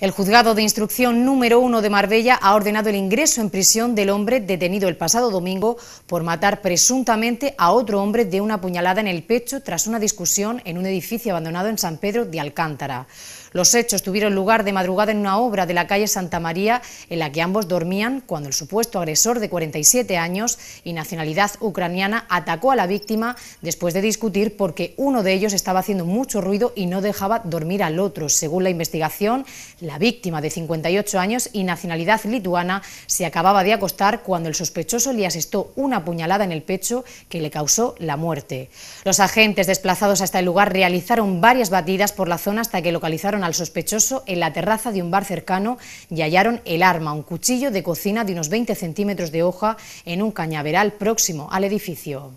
El juzgado de instrucción número uno de Marbella ha ordenado el ingreso en prisión del hombre detenido el pasado domingo por matar presuntamente a otro hombre de una puñalada en el pecho tras una discusión en un edificio abandonado en San Pedro de Alcántara. Los hechos tuvieron lugar de madrugada en una obra de la calle Santa María en la que ambos dormían cuando el supuesto agresor de 47 años y nacionalidad ucraniana atacó a la víctima después de discutir porque uno de ellos estaba haciendo mucho ruido y no dejaba dormir al otro. Según la investigación, la víctima de 58 años y nacionalidad lituana se acababa de acostar cuando el sospechoso le asestó una puñalada en el pecho que le causó la muerte. Los agentes desplazados hasta el lugar realizaron varias batidas por la zona hasta que localizaron al sospechoso en la terraza de un bar cercano y hallaron el arma, un cuchillo de cocina de unos 20 centímetros de hoja en un cañaveral próximo al edificio.